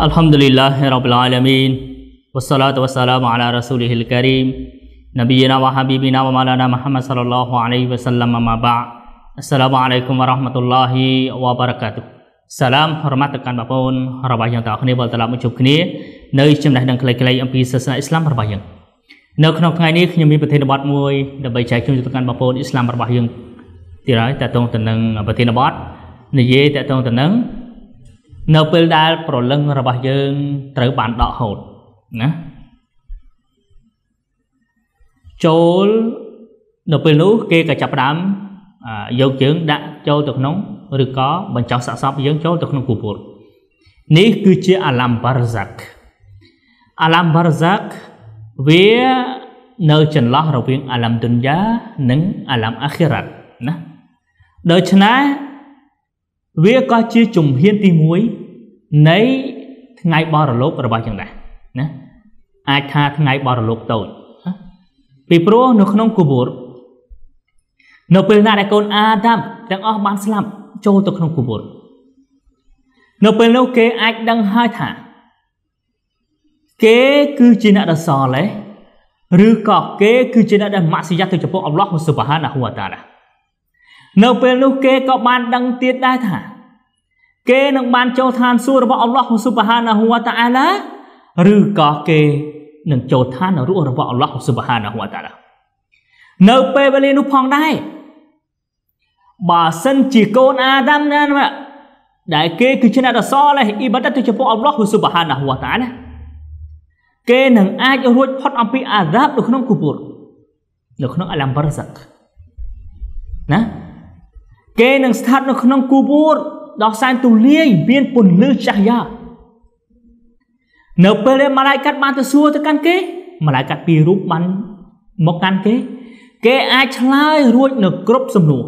अल्हम्दुलिल्लाह रबालमीन वसलात वसलाम अला रसूल करीम नबीना व हबीबिना व मौलाना मोहम्मद सल्लल्लाहु अलैहि वसल्लम माबा असलकम वरहमतुल्लाहि वबरकत សាឡាមរមាត់ទៅកាន់បងប្អូនរបស់យើងទាំងអស់គ្នាវិលត្រឡប់មកជួបគ្នានៅចំណេះដឹងខ្លីៗអំពីសាសនាអ៊ីស្លាមរបស់យើងនៅក្នុងថ្ងៃនេះខ្ញុំមានប្រធានបទមួយដើម្បីចែកជូនទៅកាន់បងប្អូនអ៊ីស្លាមរបស់យើងទៀតហើយតកតងទៅនឹងប្រធានបទនិយាយតកតងទៅនឹងនៅពេលដែលប្រលឹងរបស់យើងត្រូវបានដកហូតណាចូលនៅពេលនោះគេក៏ចាប់ផ្ដើមយកយើងដាក់ចូលទៅក្នុងឬក៏បញ្ចុះសាកសពយើងចូលទៅក្នុងគុពុរនេះគឺជាអាឡាំបារហ្សាក់អាឡាំបារហ្សាក់វានៅចន្លោះរវាងអាឡាំឌុនយ៉ានិងអាឡាំអាខិរ៉ាត់ណាដូច្នេះវាក៏ជាជំហានទី1នៃថ្ងៃបរលោករបស់យើងដែរណាអាចថាថ្ងៃបរលោកតូចពីព្រោះនៅក្នុងគូបូរនៅពេលណាដែលកូនអាដាមទាំងអស់បានស្លាប់ចូលទៅក្នុងគូបូរនៅពេលនោះគេអាចដឹងហើយថាគេគឺជាអ្នកដ៏សល់ទេឬក៏គេគឺជាអ្នកដែលម៉ាក់សយ៉ាត់ទៅចំពោះអល់ឡោះស៊ុបហានហ៊ូវតាឡានៅពេលនោះគេក៏បានដឹងទៀតដែរថាគេនឹងបានចូលឋានសួគ៌របស់អល់ឡោះស៊ុបហានាហ៊ូវតាអាឡាឬក៏គេនឹងចូលឋាននរករបស់អល់ឡោះស៊ុបហានាហ៊ូវតាអាឡានៅពេលវេលានោះផងដែរបើសិនជាកូនអាដាមណាដែលគេគឺជាអ្នកដ៏សរលេះអ៊ីបាដទៅចំពោះអល់ឡោះស៊ុបហានាហ៊ូវតាអាឡាគេនឹងអាចរួចផុតអំពីអារ៉ាប់នៅក្នុងគូពូរនៅក្នុងអាឡាំបារសាក់ណាគេនឹងស្ថិតនៅ ក្នុងគូពូរដល់សែនទូលាយមានពន្លឺចាស់យ៉ានៅពេលដែលម៉ាឡាយកាត់បានទៅសួរទៅកាន់គេម៉ាឡាយកាត់ពីររូបបានមកកាន់គេ គេអាចឆ្លើយរួចនៅគ្រប់សំណួរ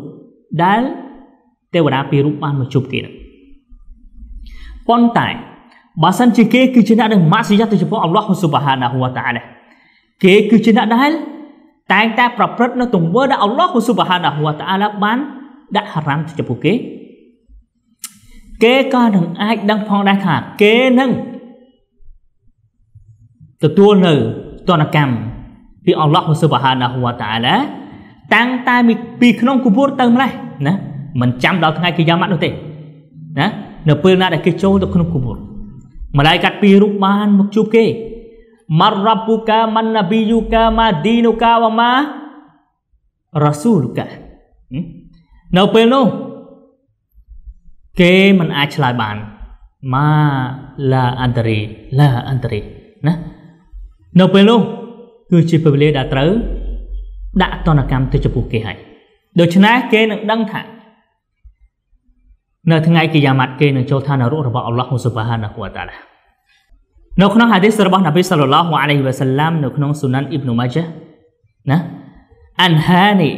ដែលទេវតាពីររូបបានមកជួបគេនឹងប៉ុន្តែបើសិនជាគេគឺជាអ្នកដែលម៉ាក់សយ៉ាទៅចំពោះអល់ឡោះស៊ុបហានាហ៊ូវតាអាឡាគេគឺជាអ្នកដែល តែងតែប្រព្រឹត្តនៅទង្វើដែលអល់ឡោះស៊ុបហានាហ៊ូវតាអាឡាបានដាក់ហារ៉ាមទៅចំពោះគេគេក៏នឹងអាចដឹងផងដែរថាគេនឹងទទួលនៅទនកម្មពីអល់ឡោះស៊ុបហានាហ៊ូវតាឡាតាំងតែពីក្នុងគូពួរទៅម្លេះណាមិនចាំដល់ថ្ងៃគីយ៉ាម៉ាត់នោះទេណានៅពេលណាដែលគេចូលទៅក្នុងគូពួរម្លាយកាត់ពីរូបបានមកជួបគេម៉ារ៉ាប់ពូកាម៉ាន់ណាប៊ីយូកាម៉ាឌីនូកាវ៉ាម៉ារ៉ាស៊ូលកានៅពេលនោះគេមិនអាចឆ្លើយបានម៉ាឡាអន្តរីឡាអន្តរីណានៅពេលនោះគឺជាពេលវេលាដែលត្រូវ ដាក់តនកម្មទៅចំពោះគេហើយដូច្នេះគេនឹងដឹងថានៅថ្ងៃគីយ៉ាម៉ាត់គេនឹងចូលឋាននរករបស់អល់ឡោះស៊ុបហានហ៊ូវតាឡានៅក្នុងហាឌីសរបស់នប៊ីសាឡឡោះអាឡៃហ៊ីវ៉ាសាឡាមនៅក្នុងស៊ុណានអ៊ីបនុម៉ាជាណាអានហានី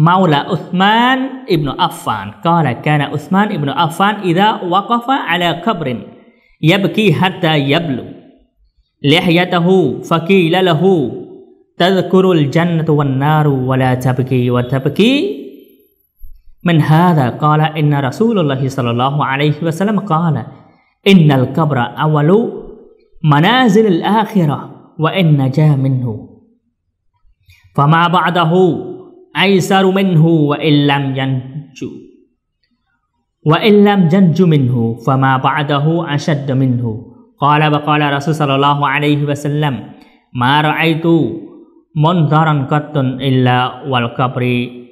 مولى عثمان ابن عفان قال كان عثمان ابن عفان إذا وقف على قبر يبكي حتى يبلو لحيته فقيل له تذكر الجنة والنار ولا تبكي وتبكي من هذا قال إن رسول الله صلى الله عليه وسلم قال إن القبر أول منازل الآخرة وإن نجا منه فما بعده aisaru minhu wa illam yanju wa illam janju minhu fama ba'dahu ashadd minhu qala wa qala rasul sallallahu alaihi wasallam ma ra'aitu mundaran qattun illa wal kabri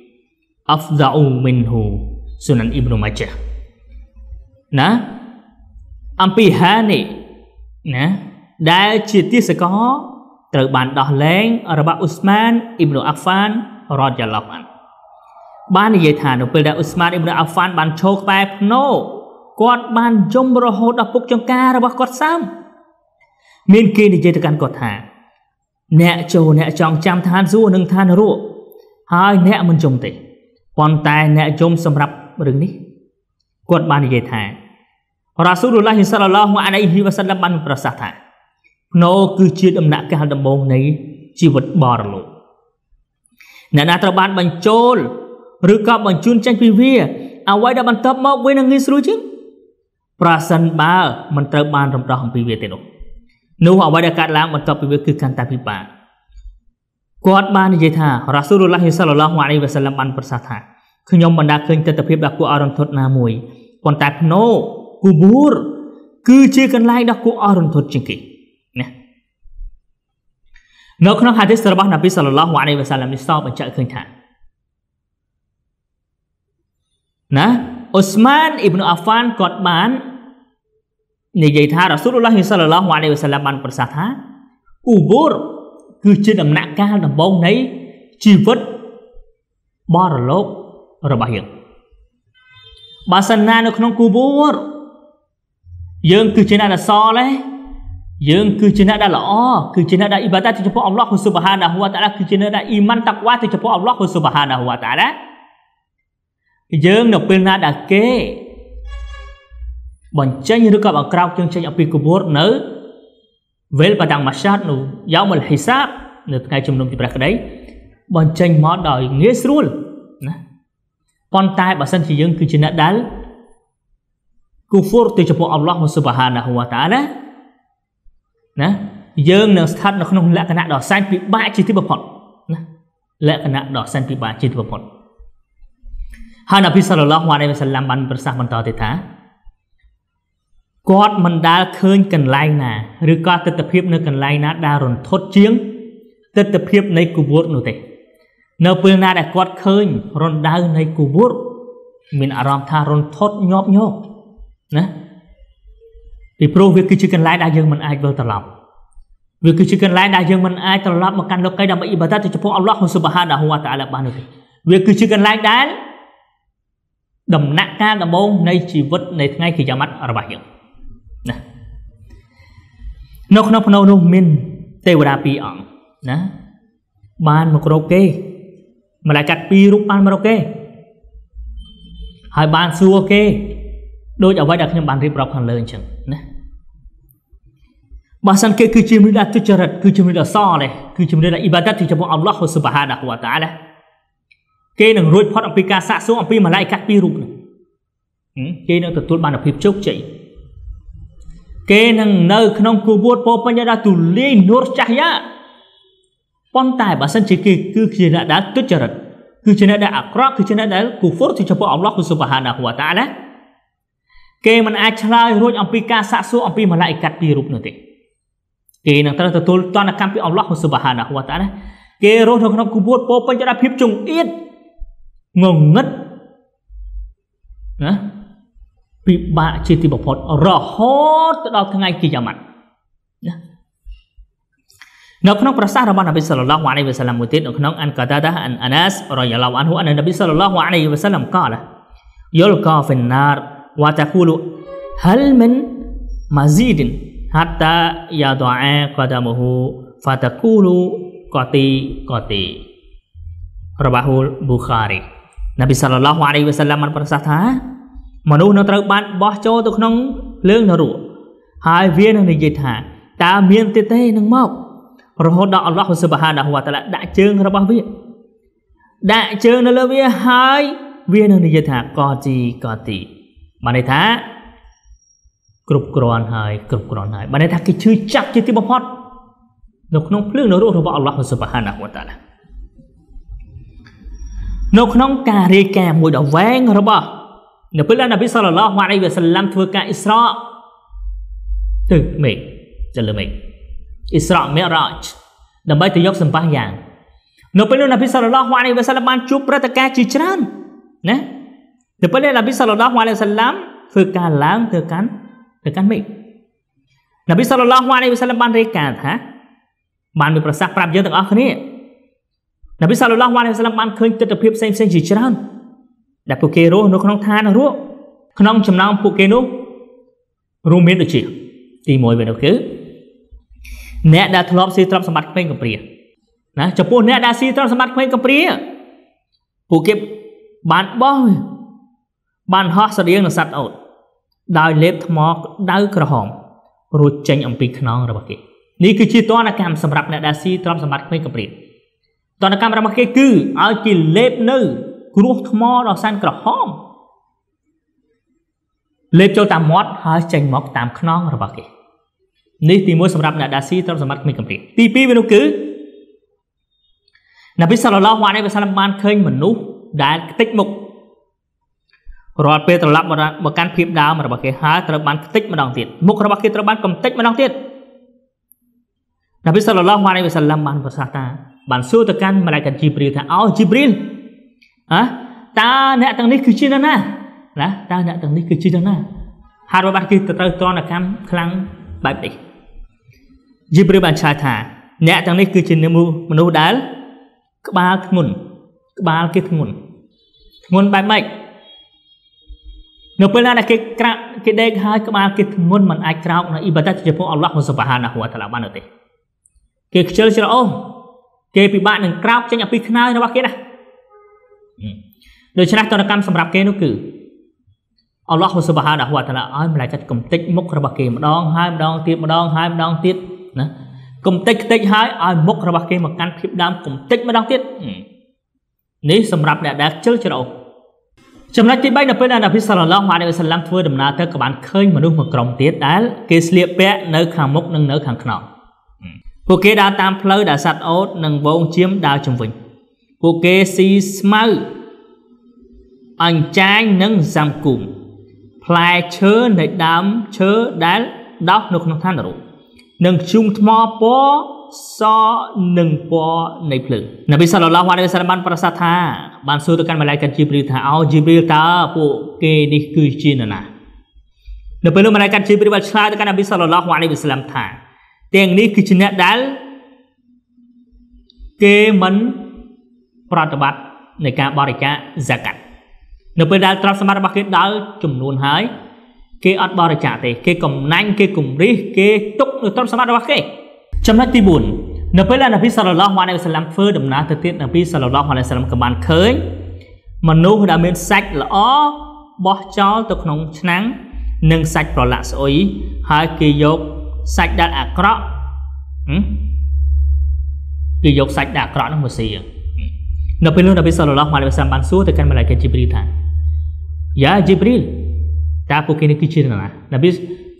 afda'u minhu sunan ibnu majah nah ampi ha này ណាដែលជាទិសកត្រូវបានដោះលែងរបស់អ៊ូស្មានអ៊ីប្នូអាហ្វានរ៉ាឌីយ៉ាឡោះអានបាននិយាយថានៅពេលដែលអ៊ូស្មានអ៊ីមរ៉ាអាហ្វាន បានឈរក្បែរភ្នោគាត់បានយំរហូតដល់ពុកចង្ការរបស់គាត់សើមមានគេនិយាយទៅកាន់គាត់ថា អ្នកចូលអ្នកចង់ចាំឋានសួគ៌និងឋានរੂហើយអ្នកមិនយំទេប៉ុន្តែអ្នកយំសម្រាប់រឿងនេះគាត់បាននិយាយថារ៉ាស៊ូលឡោះសាឡឡោះអាឡៃហ៊ីវ៉ាសាឡាំបានប្រសាសន៍ថាភ្នោគឺជាដំណាក់កាលដំបូងនៃជីវិតបរលោកអ្នកណាត្រូវបានបញ្ចូលឬក៏បញ្ជូនចេញពីវា អ្វីដែលបន្ទាប់មកវានឹងងាយស្រួលជាងប្រសិនបើមិនត្រូវបាន រំដោះអំពីវាទេនោះនោះអ្វីដែលកើតឡើងបន្ទាប់ពីវាគឺកាន់តែពិបាកគាត់បាននិយាយថារ៉ាស៊ូលឡោះសាឡឡោះអាឡៃវ៉ាសាឡាមបានប្រសាសន៍ថាខ្ញុំមិនដែលឃើញទស្សនវិជ្ជាដ៏គួរអរន្ធត់ណាមួយប៉ុន្តែភ្នោគូប៊ូរគឺជាកន្លែងដ៏គួរអរន្ធត់ជាងគេនៅក្នុងហាឌីសរបស់នប៊ីសាឡឡោះអាឡៃវ៉ាសាឡាមនេះសតបញ្ជាក់ឃើញថាណាអូស្ម៉ានអ៊ីប្នុអាហ្វានគាត់បាននិយាយថារ៉ាស៊ូលឡោះសាឡឡោះអាឡៃវ៉ាសាឡាមបានប្រសាសន៍ថាគូបូរគឺជាដំណាក់កាលដំបូងនៃជីវិតបរលោករបស់យើងបើសិនណានៅក្នុងគូបូរយើងគឺជាអ្នកដែលសល់ទេយើងគឺជាអ្នកដែលល្អគឺជាអ្នកដែលអ៊ីបាដាទៅចំពោះអល់ឡោះហ៊ូស៊ុបហានាហ៊ូវតាឡាគឺជាអ្នកដែលអ៊ីម៉ានតាក់វ៉ាទៅចំពោះអល់ឡោះហ៊ូស៊ុបហានាហ៊ូវតាឡាយើងនៅពេលណាដែលគេបញ្ចេញឬក៏បង្ក្រោកយើងចេញអំពីគបួតនៅវេលបដាំងម៉ាសាតនោះយ៉ាងមលហ៊ីសាបនៅថ្ងៃជំនុំទីព្រះក្តីបញ្ចេញមកដោយងាយស្រួលណាប៉ុន្តែបើសិនជាយើងគឺជាអ្នកដែលគូហ្វូរទៅចំពោះអល់ឡោះហ៊ូស៊ុបហានាហ៊ូវតាឡាណាយើងនឹងស្ថិតនៅក្នុងលក្ខណៈដ៏សែនពិបាកជាទីបំផុតណាលក្ខណៈដ៏សែនពិបាកជាទីបំផុតហើយនប៊ីសាឡឡោះវ៉ាឡៃវ៉ាសាឡាំបានប្រសាសន៍បន្តទៀតថាគាត់មិនដែលឃើញកន្លែងណាឬក៏ទស្សនភាពនៅកន្លែងណាដែលរន្ធត់ជាងទស្សនភាពនៃគូវតនោះទេនៅពេលណាដែលគាត់ឃើញរន្ធដៅនៃគូវតមានអារម្មណ៍ថារន្ធត់ញាប់ញោកណាពីព្រោះវាគឺជាកន្លែងដែលយើងមិនអាចវិលត្រឡប់វាគឺជាកន្លែងដែលយើងមិនអាចត្រឡប់មកកាន់លោកីដើម្បីអ៊ីបាដាទៅចំពោះអល់ឡោះហ៊ូស៊ុបហានហូវតាអាឡាបាននោះទេវាគឺជាកន្លែងដែលដំណាក់កាលដំបូងនៃជីវិតនៃថ្ងៃគិយាម៉ាត់របស់យើងណានៅក្នុងភ្នូនោះមានទេវតាពីរអង្គណាបានមករកគេ ម្លាយកាត់ពីររូបបានមករកគេហើយបានសួរគេដូចអ្វីដែលខ្ញុំបានរៀបរាប់ខាងលើអញ្ចឹងណាបើសិនគេគឺជាមនុស្សដែលទុច្ចរិតគឺជាមនុស្សដែលសនេះគឺជាមនុស្សដែលអ៊ីបាដតទីចំពោះអល់ឡោះស៊ុបហានហូវតាឡាគេនឹងរួចផុតអំពីការសាកសួរអំពីម៉ាឡាអ៊ីកាពីររូបនេះគេនឹងទទួលបានភាពជោគជ័យគេនឹងនៅក្នុងគូវតពោពេញដល់ទូលាយនូរចាស់យ៉ាប៉ុន្តែបើសិនជាគេគឺជាអ្នកដែលទុច្ចរិតគឺជាអ្នកដែលអាក្រក់គឺជាអ្នកដែលគូហ្វុរទីចំពោះអល់ឡោះស៊ុបហានហូវតាឡាគេមិនអាចឆ្លើយរួចអំពីការសាកសួរអំពីម៉ាឡាអ៊ីកាពីររូបនោះទេគេនឹងត្រូវទទួលតនកម្មពីអល់ឡោះស៊ុបហានាហ៊ូវតាណាគេរស់នៅក្នុងគំពូតពោពេញទៅដោយភាពចង្អៀតងងឹតណាពិបាកជាទីបំផុតរហូតទៅដល់ថ្ងៃគីយ៉ាម៉ាត់ណានៅក្នុងប្រសាសន៍របស់នប៊ីសល្លឡោះអាឡៃវសាឡាមមួយទៀតនៅក្នុងអានកាតាដាអានអានាសរយ៉ាឡោអានហ៊ូអាននប៊ីសល្លឡោះអាឡៃវសាឡាមកាលយលកាហ្វិនណារវតាគូលហលមិនម៉ាស៊ីឌិន hatta yada'a qadamahu fatakulu qati qati Rabahul Bukhari នប៊ីសល្លឡោះអាឡៃវ៉ាសាឡាមបានប្រសាសន៍ថាមនុស្សនឹងត្រូវបានបោះចូលទៅក្នុងភ្លើងនរកហើយវានឹងនិយាយថាតើមានទៀតទេនឹងមករហូតដល់អល់ឡោះស៊ុបហានាហ៊ូវតាឡាដាក់ជើងរបស់វាដាក់ជើងនៅលើវាហើយវានឹងនិយាយថាកោជីកោទីបានន័យថាគ្រប់គ្រាន់ហើយគ្រប់គ្រាន់ហើយបានន័យថាគេជឿចាក់ជាទីបំផុតនៅក្នុងភ្លើងនៅរស់របស់អល់ឡោះស៊ុបហានាហ៊ូវតាឡានៅក្នុងការរាយការណ៍មួយដ៏វែងរបស់នៅពេលដែលនប៊ីសាឡឡោះអាឡៃវ៉ាសាឡាំធ្វើការអ៊ីស្រាទឹកមេឃចលមេឃអ៊ីស្រាមេរ៉ាជដើម្បីទៅយកសម្បះយ៉ាងនៅពេលនោះនប៊ីសាឡឡោះអាឡៃវ៉ាសាឡាំបានជួបព្រឹត្តិការណ៍ជាច្រើនណានៅពេលដែលនប៊ីសាឡឡោះអាឡៃវ៉ាសាឡាំធ្វើការឡើងទៅកាន់ទៅកាន់មេឃនប៊ីសល្លឡោះវ៉ាឡៃវ៉ាសាឡាមបានរាយការណ៍ថាបានមានប្រសាសន៍ប្រាប់យើងទាំងអស់គ្នានប៊ីសល្លឡោះវ៉ាឡៃវ៉ាសាឡាមបានឃើញទស្សនវិជ្ជាផ្សេងផ្សេងជាច្រើនដែលពួកគេរស់នៅក្នុងឋានរស់ក្នុងចំណោមពួកគេនោះរួមមានដូចជា ទី1វានោះគឺអ្នកដែលធ្លាប់ស៊ីទ្រព្យសម្បត្តិក្មេងកំព្រាណាចំពោះអ្នកដែលស៊ីទ្រព្យសម្បត្តិក្មេងកំព្រាពួកគេបានបោះបានហោះស្រដៀងនឹងសត្វអូតដោយលេបថ្មដៅក្រហមរួចចេញអំពីខ្នងរបស់គេនេះគឺជាទណ្ឌកម្មសម្រាប់អ្នកដែលស៊ីទ្រព្យសម្បត្តិក្មេងកំព្រាតទណ្ឌកម្មរបស់គេគឺឲ្យគេលេបនៅ គ្រោះថ្មដល់សែនក្រហមលេបចូលតាមមាត់ហើយចេញមក តាមខ្នងរបស់គេនេះទីមួយសម្រាប់អ្នកដែលស៊ីទ្រព្យសម្បត្តិគ្មានកម្រិតទីពីរវានោះគឺនប៊ីសាឡឡោះវ៉ានេះវាសាឡាមបានឃើញ មនុស្សដែលខ្ទេចមុខរាល់ពេលត្រឡប់មកកាន់ភាពដើមរបស់គេហើយត្រូវបានខ្ទេចម្ដងទៀតមុខរបស់គេត្រូវបានកំទេចម្ដងទៀតនប៊ីសាឡឡោះវ៉ាឡៃវសាឡាំបានប្រសាសន៍ថាបានសួរទៅកាន់ម៉ាឡៃកាត់ជីព្រីលថាអោជីព្រីលហ៎តើអ្នកទាំងនេះ គឺជានរណាណាតើអ្នកទាំងនេះគឺជានរណាហើយរបស់គេទៅត្រូវតនកម្មខ្លាំងបែបនេះជីព្រីលបានឆ្លើយថាអ្នកទាំងនេះគឺជាមនុស្សដែលក្បាលធ្ងន់ក្បាលគេធ្ងន់ធ្ងន់បែបម៉េចនៅពេលណាដែលគេក្រាក់គេដេកហើយក្បាលគេធ្ងន់មិនអាចក្រោកនៅអ៊ីបាដាតចំពោះអល់ឡោះសុបហានាហ៊ូវតាឡាបាននោះទេគេខ្ជិលច្រអូសគេពិបាកនឹងក្រោកចេញអំពីខ្នើយរបស់គេណាដូច្នេះតនកម្មសម្រាប់គេនោះគឺអល់ឡោះសុបហានាហ៊ូវតាឡាឲ្យម្លាយចិត្តកំតិចមុខរបស់គេម្ដងហើយម្ដងទៀតម្ដង ហើយម្ដងទៀតណាកំតិចខ្ទេចហើយឲ្យមុខរបស់គេមកកាន់ភាពដើមកំតិចម្ដងទៀតនេះសម្រាប់អ្នកដែលខ្ជិលច្រអូសចំណុចទី3នៅពេលដែលនប៊ីសាឡឡោះម៉ានីវសាឡាំធ្វើដំណើរទៅក៏បានឃើញមនុស្សមួយក្រុមទៀតដែលគេស្លៀកពាក់នៅខាងមុខនិងនៅខាងខ្នងពួកគេដើរតាមផ្លូវដែលសัตว์អូតនិងវងជៀមដើរជុំវិញពួកគេស៊ីស្មៅអញ្ចាញនិងសាំគុំផ្លែឈើនៃដើមឈើដែលដោះនៅក្នុងឋានរូបនិងជុំថ្មពណ៌សនិងពណ៌នៃភ្លើងនប៊ីសាឡឡោះវ៉ាឡៃសាឡាមបានប្រសាសន៍ថាបានសួរទៅកាន់ម៉ាឡៃកាត់ជីប្រីលថាអូជីប្រីលតើពួកគេនេះគឺជានរណានៅពេលនោះម៉ាឡៃកាត់ជីប្រីលបានឆ្លើយទៅកាន់នប៊ីសាឡឡោះវ៉ាឡៃសាឡាមថាទាំងនេះគឺជាអ្នកដែលគេមិនប្រតិបត្តិនៃការបរិច្ចាគ zakat នៅពេលដែលទ្រព្យសម្បត្តិរបស់គេដល់ចំនួនហើយ គេអត់បរិច្ចាគទេ គេកំណាញ់គេគំរិះគេទុកនៅទ្រព្យសម្បត្តិរបស់គេចំណុចទី4នៅពេលដែលនប៊ីសាឡឡោះអាឡៃវសាឡាំធ្វើដំណើរទៅទៀតនប៊ីសាឡឡោះអាឡៃវសាឡាំក៏បានឃើញមនុស្សដែលមានសាច់ល្អបោះចោលទៅក្នុងឆ្នាំងនិងសាច់ប្រឡាក់ស្អុយហើយគេយកសាច់ដែលអាក្រក់គេយកសាច់ដែលអាក្រក់នោះមកស៊ីនៅពេលនោះនប៊ីសាឡឡោះអាឡៃវសាឡាំបានសួរទៅកាន់មឡាយកាជីប្រីថាយ៉ាជីប្រីតើពួកគេនេះគឺជានរណានប៊ី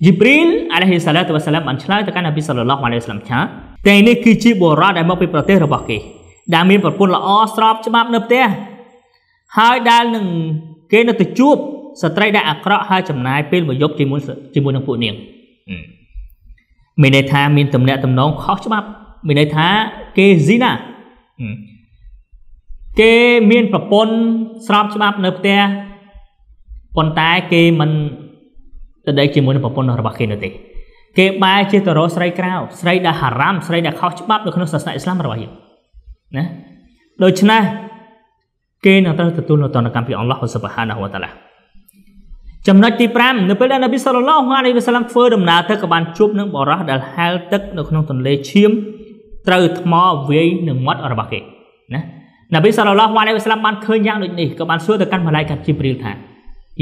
ជីប្រីនអាឡៃហ៊ីសាឡាតវ៉ាសាឡាមបានឆ្លើយទៅកាន់នប៊ីសាឡឡោះអាឡៃសាឡាមថាទាំងនេះគឺជាបុរសដែលមកពីប្រទេសរបស់គេដែលមានប្រពន្ធល្អស្របច្បាប់នៅផ្ទះហើយដែលនឹងគេនៅទៅជួបស្ត្រីដែលអាក្រក់ហើយចំណាយពេលមួយយប់ជាមួយជាមួយនឹងពួកនាងមានន័យថាមានទំនាក់ទំនងខុសច្បាប់មានន័យថាគេស៊ីណាគេមានប្រពន្ធស្របច្បាប់នៅផ្ទះប៉ុន្តែគេមិនទៅដេកជាមួយនឹងប្រពន្ធរបស់គេនោះទេគេបែរជាទៅរកស្រីក្រៅស្រីដែលហារ៉ាមស្រីដែលខុសច្បាប់នៅក្នុងសាសនាអ៊ីស្លាមរបស់យើងណាដូច្នេះគេនឹងត្រូវទទួលនៅតនកម្មពីអល់ឡោះសុបហានហូវតាឡាចំណុចទី5នៅពេលដែលនប៊ីសាឡឡោះអាឡៃវ៉ាសាឡាំធ្វើដំណើរទៅក៏បានជួបនឹងបរិះដែលហែលទឹកនៅក្នុងទន្លេឈៀមត្រូវថ្មវាយនឹងមាត់របស់គេណានប៊ីសាឡឡោះអាឡៃវ៉ាសាឡាំបានឃើញយ៉ាងដូចនេះក៏បានសួរទៅកាន់ម្លាយកាត់ជីប្រីលថា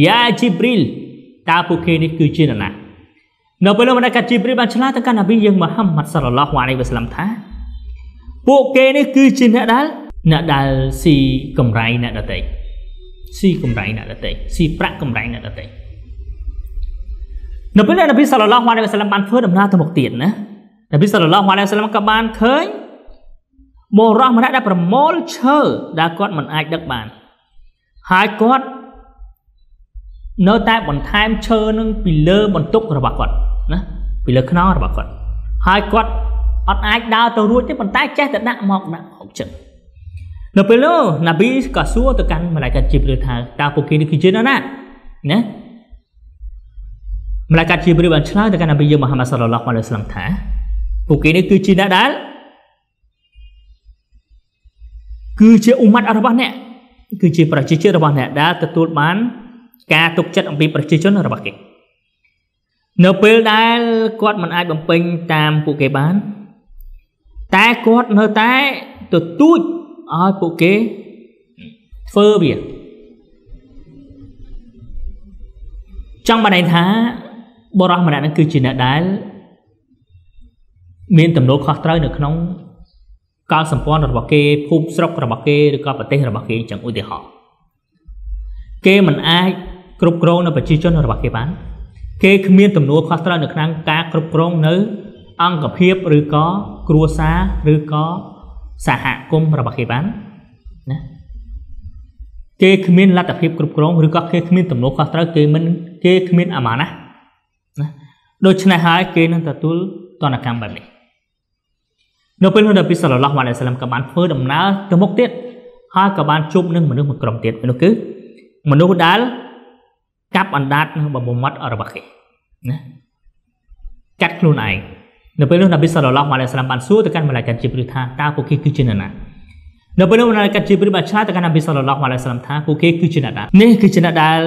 យ៉ាជីប្រីលតើពួកគេនេះគឺជានរណានៅពេលនោះមនកាជីប្រីបានឆ្លើយទៅកាន់នប៊ីយើងមូហាំម៉ាត់សាឡឡោះអាឡៃវ៉ាសឡាំថាពួកគេនេះគឺជាអ្នកដែលអ្នកដែលស៊ីកម្រៃអ្នកដតីស៊ីកម្រៃអ្នកដតីស៊ីប្រាក់កម្រៃអ្នកដតីនៅពេលដែលនប៊ីសាឡឡោះអាឡៃវ៉ាសឡាំបានធ្វើដំណើរទៅមុខទៀតណានប៊ីសាឡឡោះអាឡៃវ៉ាសឡាំក៏បានឃើញបរោះម្នាក់ដែលប្រមូលឈើដែលគាត់មិនអាចដឹកបានហើយគាត់នៅតែបន្ថែមឈើនឹងពីលើ បន្ទុក របស់គាត់ណាពីលើខ្នងរបស់គាត់ហើយគាត់អត់អាចដើរទៅរួចទេប៉ុន្តែចេះតែដាក់មកដាក់ហុកចឹងនៅពេលនោះណាប៊ីក៏សួរទៅកាន់ម្លាយកាត់ជីបឬថាតើពួកគេនេះគឺជានរណាណាម្លាយកាត់ជីបឬបានឆ្លើយទៅកាន់ណាប៊ីយើងមូហាម៉ាត់សល្លឡោះអាឡៃស្លាមថាពួកគេនេះគឺជាអ្នកដែលគឺជាអ៊ុម៉ាត់របស់អ្នកគឺជាប្រជាជាតិរបស់អ្នកដែលទទួលបានការទុកចិត្តអំពីប្រជាជនរបស់គេនៅពេលដែលគាត់មិនអាចបំពេញតាមពួកគេបាន តែគាត់នៅតែទទូចឲ្យពួកគេធ្វើវាចង់បានន័យថា បរិះម្នាក់នឹងគឺជាអ្នកដែល មាន ទំនួលខុសត្រូវនៅក្នុងកលសម្ព័ន្ធរបស់គេភូមិស្រុករបស់គេឬក៏ប្រទេស របស់គេអញ្ចឹងឧទាហរណ៍គេមិនអាចគ្រប់គ្រងនៅប្រជាជនរបស់គេបាន គេគ្មានទំនួលខុសត្រូវនៅក្នុងការគ្រប់គ្រងនៅ អង្គភាពឬក៏គ្រួសារឬក៏សហគមន៍របស់គេបានណាគេគ្មានលទ្ធភាពគ្រប់គ្រងឬក៏គេគ្មាន ទំនួលខុសត្រូវគេមិនគេគ្មានអាម៉ាណាណាដូច្នេះហើយគេនឹងទទួលតនកម្មបែបនេះនៅពេលនោះនប៊ីសាឡឡោះវ៉ាឡៃសាឡាមក៏បានធ្វើដំណើរទៅមុខទៀតហើយក៏បានជួបនឹងមនុស្សមួយក្រុមទៀតនោះគឺមនុស្សដែលចាប់អណ្ដាតនឹងបបមាត់របស់គេណាកាត់ខ្លួនឯងនៅពេលនោះនប៊ីសាឡឡោះអាឡៃសាឡាមបានសួរទៅកាន់មឡាយកាត់ជីព្រឹថាតើពួកគេគឺជាអ្នកណានៅពេលនោះមឡាយកាត់ជីព្រឹបានឆ្លើយទៅកាន់នប៊ីសាឡឡោះអាឡៃសាឡាមថាពួកគេគឺជាអ្នកណានេះគឺជាអ្នកដែល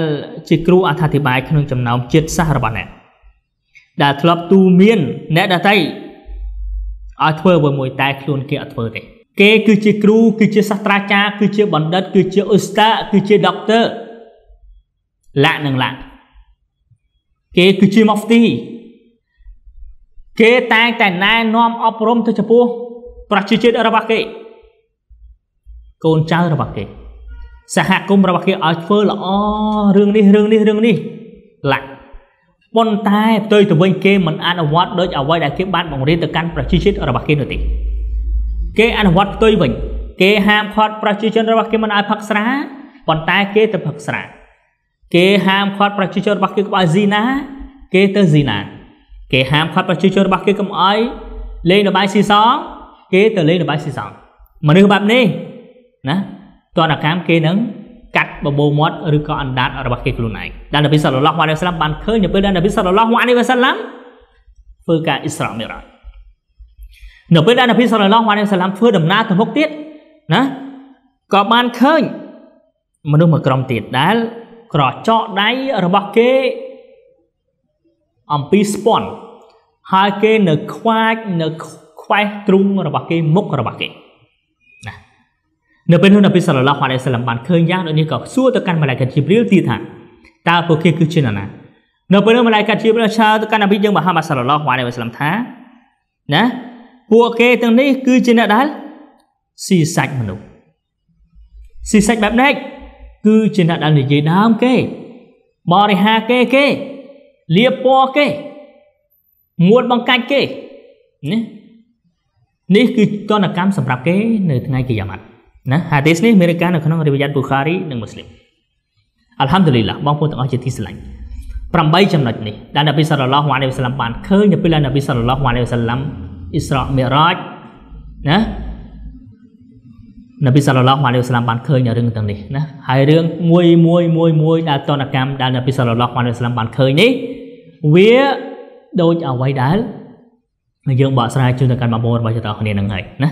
ជាគ្រូអត្ថាធិប្បាយក្នុងចំណោមជាតិសាសរបស់អ្នកដែលធ្លាប់ទូមានអ្នកដតីឲ្យធ្វើអ្វីមួយតែខ្លួនគេអត់ធ្វើទេគេគឺជាគ្រូគឺជាសាស្ត្រាចារ្យគឺជាបណ្ឌិតគឺជាអ៊ូស្តាគឺជាដុកទ័រលៈនិងលៈគេគឺជាមកស្ទីគេតែងតែណែនាំអប់រំទៅចំពោះប្រជាជាតិរបស់គេ កូនចៅរបស់គេសហគមន៍របស់គេឲ្យធ្វើល្អរឿងនេះរឿងនេះរឿងនេះលក្ខប៉ុន្តែផ្ទុយទៅវិញគេមិនអនុវត្តដូចអ្វីដែលគេបានបង្រៀនទៅកាន់ប្រជាជាតិរបស់គេនោះទេគេ អនុវត្តផ្ទុយវិញ គេ ហាមឃាត់ប្រជាជនរបស់គេមិនឲ្យផឹកស្រាប៉ុន្តែ គេទៅផឹកស្រាគេហាមឃាត់ប្រជាជនរបស់គេកុំឲ្យស៊ីណាគេទៅស៊ីណាគេហាមឃាត់ប្រជាជនរបស់គេកុំឲ្យលេងល្បែងស៊ីសងគេទៅលេងល្បែងស៊ីសងមនុស្សបែបនេះណាតនកម្មគេនឹងកាត់បបោមាត់ឬក៏អណ្ដាតរបស់គេខ្លួនឯងដែលនប៊ីសាឡឡោះវ៉ាឡៃសាឡាំបានឃើញនៅពេលដែលនប៊ីសាឡឡោះវ៉ាឡៃសាឡាំធ្វើការអ៊ីស្រាមីរ៉ានៅពេលដែលនប៊ីសាឡឡោះវ៉ាឡៃសាឡាំធ្វើដំណើរទៅមុខទៀតណាក៏បានឃើញមនុស្សមួយក្រុមទៀតដែលក្រចកដៃរបស់គេអំពីស្ពាន់ហើយគេនៅខ្វាចនៅខ្វេះទ្រូងរបស់គេ មុខរបស់គេណា នៅ ពេលនោះនប៊ីសាឡឡោះអាឡៃសាឡាមបានឃើញយ៉ាងដូចនេះក៏សួរទៅកាន់ម៉ាឡៃកាជីប្រៀលទៀតថាតើពួកគេគឺជានរណានៅពេលនោះម៉ាឡៃកាជីប្រៀលឆ្លើយទៅកាន់នប៊ីយើងមហាម៉ាសាឡឡោះអាឡៃសាឡាមថាណាពួកគេទាំងនេះ គឺជាអ្នកដែលស៊ីសាច់មនុស្សស៊ីសាច់បែបណេះគឺជាអ្នកដែលនិយាយដើមគេបរិហាគេគេលៀបពណ៌គេមួតបង្កាច់គេណានេះគឺទនកម្មសម្រាប់គេ នៅថ្ងៃកិយាម៉ាត់ណាហាឌីសនេះមានរាយការណ៍នៅក្នុងរិវយ៉ាតប៊ូខារីនិងមូស្លីមអัลហាំឌុលីឡាបងប្អូនទាំងអស់ជាទីស្រឡាញ់8ចំណុចនេះដែលនប៊ីសាឡឡោះវ៉ាឡៃវសាឡាំបានឃើញនៅពេលដែលនប៊ីសាឡឡោះវ៉ាឡៃវសាឡាំអ៊ីស្រាមីរ៉ាជណានប៊ីសាឡឡោះម៉ាឡៃស្លាមបានឃើញរឿងទាំងនេះណាហើយរឿងមួយមួយមួយមួយដែលតនកម្មដែលនប៊ីសាឡឡោះម៉ាឡៃស្លាមបានឃើញនេះវាដូចអ្វីដែលយើងបកស្រាយជូនទៅកាន់បងប្អូនរបស់យើងទាំងអស់គ្នានឹងហើយណា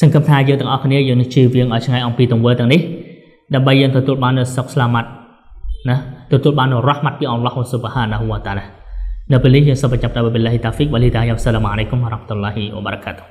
សង្ឃឹមថាយើងទាំងអស់គ្នាយើងនឹងជៀសវាងឲ្យឆ្ងាយអំពីទង្វើទាំងនេះដើម្បីយើងទទួលបាននូវសុខស្លាមាត់ណាទទួលបាននូវរ៉ហ្មាត់ពីអល់ឡោះស៊ុបហានាហ៊ូវតាឡានៅពេលនេះយើងសូមបញ្ចប់តែពេលឡៃតាហ្វិកវ៉ាលីតាយ៉ាសាឡាមអាឡៃគុំរ៉ាហ្មតុលឡាហ៊ីវ៉ាបារកាតុ